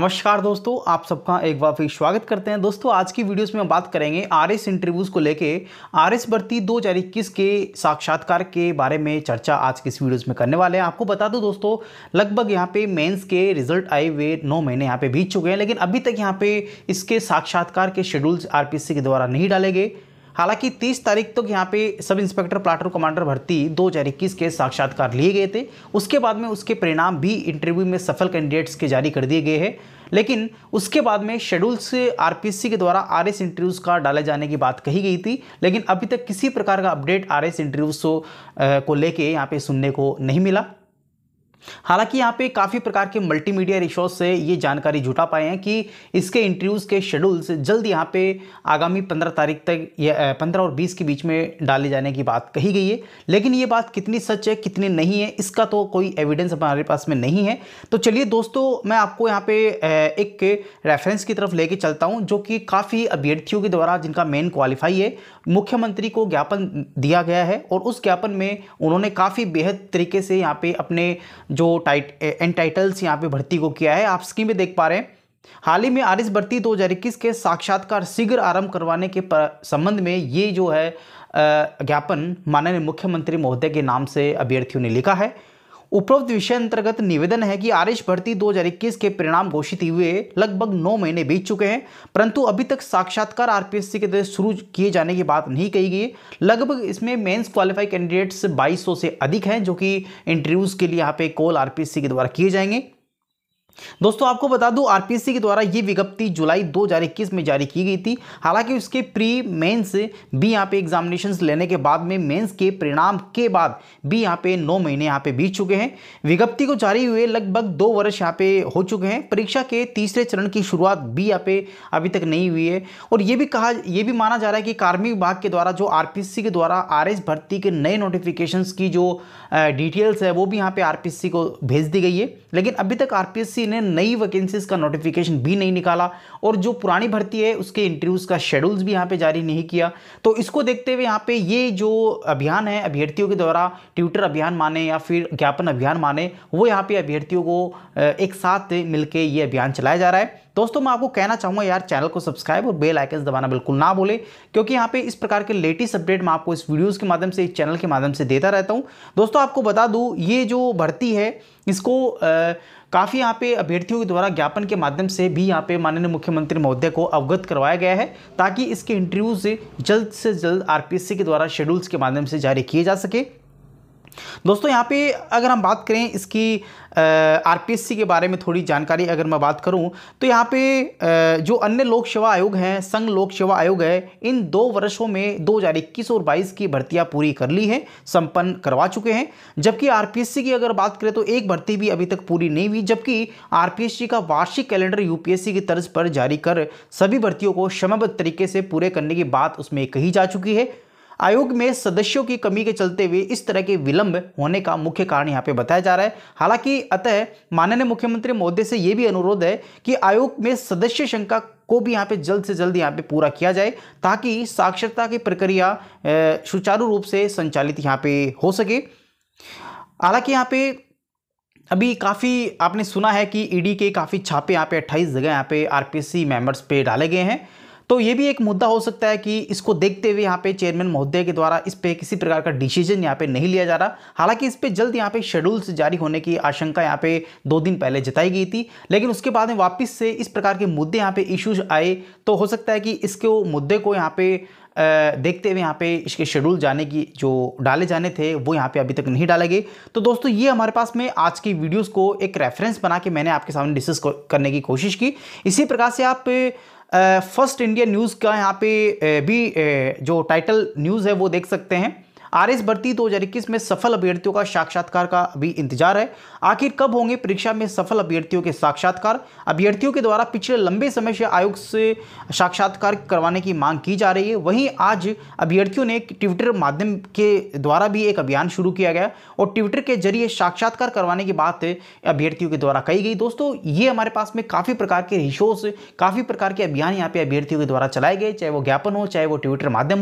नमस्कार दोस्तों आप सबका एक बार फिर स्वागत करते हैं दोस्तों आज की वीडियोस में हम बात करेंगे आर एस इंटरव्यूज़ को लेके आर एस भर्ती दो हज़ार इक्कीस के साक्षात्कार के बारे में चर्चा आज के इस वीडियोस में करने वाले हैं आपको बता दूं दोस्तों लगभग यहाँ पे मेंस के रिजल्ट आए हुए नौ महीने यहाँ पे बीत चुके हैं लेकिन अभी तक यहाँ पे इसके साक्षात्कार के शेड्यूल्स आर के द्वारा नहीं डाले गए हालांकि 30 तारीख तक तो यहाँ पे सब इंस्पेक्टर प्लाटर कमांडर भर्ती दो हजार इक्कीस के साक्षात्कार लिए गए थे उसके बाद में उसके परिणाम भी इंटरव्यू में सफल कैंडिडेट्स के जारी कर दिए गए हैं लेकिन उसके बाद में शेड्यूल से आरपीसी के द्वारा आर एस इंटरव्यूज़ का डाले जाने की बात कही गई थी लेकिन अभी तक किसी प्रकार का अपडेट आर एस इंटरव्यूज़ को लेके यहाँ पे सुनने को नहीं मिला हालांकि यहाँ पे काफ़ी प्रकार के मल्टीमीडिया रिसोर्स से ये जानकारी जुटा पाए हैं कि इसके इंटरव्यूज़ के शेड्यूल्स जल्द यहाँ पे आगामी 15 तारीख तक या पंद्रह और 20 के बीच में डाले जाने की बात कही गई है लेकिन ये बात कितनी सच है कितनी नहीं है इसका तो कोई एविडेंस हमारे पास में नहीं है तो चलिए दोस्तों मैं आपको यहाँ पे एक रेफरेंस की तरफ लेके चलता हूँ जो कि काफ़ी अभ्यर्थियों के द्वारा जिनका मेन क्वालिफाई है मुख्यमंत्री को ज्ञापन दिया गया है और उस ज्ञापन में उन्होंने काफ़ी बेहद तरीके से यहाँ पे अपने जो टाइट एन टाइटल्स यहाँ पे भर्ती को किया है आप स्कीम में देख पा रहे हैं हाल ही में आर एस भर्ती दो हज़ार इक्कीस के साक्षात्कार शीघ्र आरंभ करवाने के संबंध में ये जो है ज्ञापन माननीय मुख्यमंत्री महोदय के नाम से अभ्यर्थियों ने लिखा है उपरोक्त विषय अंतर्गत निवेदन है कि आरिश भर्ती 2021 के परिणाम घोषित हुए लगभग नौ महीने बीत चुके हैं परंतु अभी तक साक्षात्कार आरपीएससी के तहत शुरू किए जाने की बात नहीं कही गई लगभग इसमें मेंस क्वालिफाई कैंडिडेट्स 2200 से अधिक हैं जो कि इंटरव्यूज के लिए यहाँ पे कॉल आरपीएससी के द्वारा किए जाएंगे दोस्तों आपको बता दूं आरपीसी के द्वारा ये विज्ञप्ति जुलाई 2021 में जारी की गई थी हालांकि उसके प्री मेंस भी यहाँ पे एग्जामिनेशन लेने के बाद में मेंस के परिणाम के बाद भी यहाँ पे नौ महीने यहाँ पे बीत चुके हैं विज्ञप्ति को जारी हुए लगभग दो वर्ष यहाँ पे हो चुके हैं परीक्षा के तीसरे चरण की शुरुआत भी यहाँ पे अभी तक नहीं हुई है और ये भी कहा यह भी माना जा रहा है कि कार्मिक विभाग के द्वारा जो आर के द्वारा आर भर्ती के नए नोटिफिकेशन की जो डिटेल्स है वो भी यहाँ पे आर को भेज दी गई है लेकिन अभी तक आर किसी ने नई वैकेंसीज का नोटिफिकेशन भी नहीं निकाला और जो पुरानी भर्ती है उसके इंटरव्यूज़ का शेड्यूल्स भी यहाँ पे जारी नहीं किया तो इसको देखते हुए यहाँ पे ये जो अभियान है अभ्यर्थियों के द्वारा ट्विटर अभियान माने या फिर ज्ञापन अभियान माने वो यहाँ पे अभ्यर्थियों को एक साथ मिलकर ये अभियान चलाया जा रहा है दोस्तों मैं आपको कहना चाहूँगा यार चैनल को सब्सक्राइब और बेल आइकन दबाना बिल्कुल ना भूले क्योंकि यहाँ पे इस प्रकार के लेटेस्ट अपडेट मैं आपको इस वीडियोस के माध्यम से इस चैनल के माध्यम से देता रहता हूँ दोस्तों आपको बता दूँ ये जो भर्ती है इसको आ, काफ़ी यहाँ पे अभ्यर्थियों के द्वारा ज्ञापन के माध्यम से भी यहाँ पे माननीय मुख्यमंत्री महोदय को अवगत करवाया गया है ताकि इसके इंटरव्यूज़ जल्द से जल्द आर के द्वारा शेड्यूल्स के माध्यम से जारी किए जा सके दोस्तों यहाँ पे अगर हम बात करें इसकी आरपीएससी के बारे में थोड़ी जानकारी अगर मैं बात करूँ तो यहाँ पे आ, जो अन्य लोक सेवा आयोग हैं संघ लोक सेवा आयोग है इन दो वर्षों में 2021 और 22 की भर्तियाँ पूरी कर ली हैं संपन्न करवा चुके हैं जबकि आरपीएससी की अगर बात करें तो एक भर्ती भी अभी तक पूरी नहीं हुई जबकि आर का वार्षिक कैलेंडर यू की तर्ज पर जारी कर सभी भर्तियों को समयबद्ध तरीके से पूरे करने की बात उसमें कही जा चुकी है आयोग में सदस्यों की कमी के चलते हुए इस तरह के विलंब होने का मुख्य कारण यहाँ पे बताया जा रहा है हालांकि अतः माननीय मुख्यमंत्री महोदय से ये भी अनुरोध है कि आयोग में सदस्य शंका को भी यहाँ पे जल्द से जल्द यहाँ पे पूरा किया जाए ताकि साक्षरता की प्रक्रिया सुचारू रूप से संचालित यहाँ पे हो सके हालांकि यहाँ पे अभी काफ़ी आपने सुना है कि ईडी e के काफ़ी छापे यहाँ पे 28 जगह यहाँ पे आरपीसी मेंबर्स पे डाले गए हैं तो ये भी एक मुद्दा हो सकता है कि इसको देखते हुए यहाँ पे चेयरमैन महोदय के द्वारा इस पर किसी प्रकार का डिसीजन यहाँ पे नहीं लिया जा रहा हालांकि इस पर जल्द यहाँ पे शेड्यूल्स जारी होने की आशंका यहाँ पे दो दिन पहले जताई गई थी लेकिन उसके बाद में वापस से इस प्रकार के मुद्दे यहाँ पे इश्यूज आए तो हो सकता है कि इसके मुद्दे को यहाँ पे देखते हुए यहाँ पे इसके शेड्यूल जाने की जो डाले जाने थे वो यहाँ पे अभी तक नहीं डाले गए तो दोस्तों ये हमारे पास में आज की वीडियोस को एक रेफरेंस बना के मैंने आपके सामने डिस्कस करने की कोशिश की इसी प्रकार से आप फर्स्ट इंडिया न्यूज़ का यहाँ पे भी जो टाइटल न्यूज़ है वो देख सकते हैं आर एस भर्ती दो हज़ार इक्कीस में सफल अभ्यर्थियों का साक्षात्कार का अभी इंतजार है आखिर कब होंगे परीक्षा में सफल अभ्यर्थियों के साक्षात्कार अभ्यर्थियों के द्वारा पिछले लंबे समय से आयोग से साक्षात्कार करवाने की मांग की जा रही है वहीं आज अभ्यर्थियों ने ट्विटर माध्यम के द्वारा भी एक अभियान शुरू किया गया और ट्विटर के जरिए साक्षात्कार करवाने की बात अभ्यर्थियों के द्वारा कही गई दोस्तों ये हमारे पास में काफ़ी प्रकार के रिशोर्स काफ़ी प्रकार के अभियान यहाँ पे अभ्यर्थियों के द्वारा चलाए गए चाहे वो ज्ञापन हो चाहे वो ट्विटर माध्यम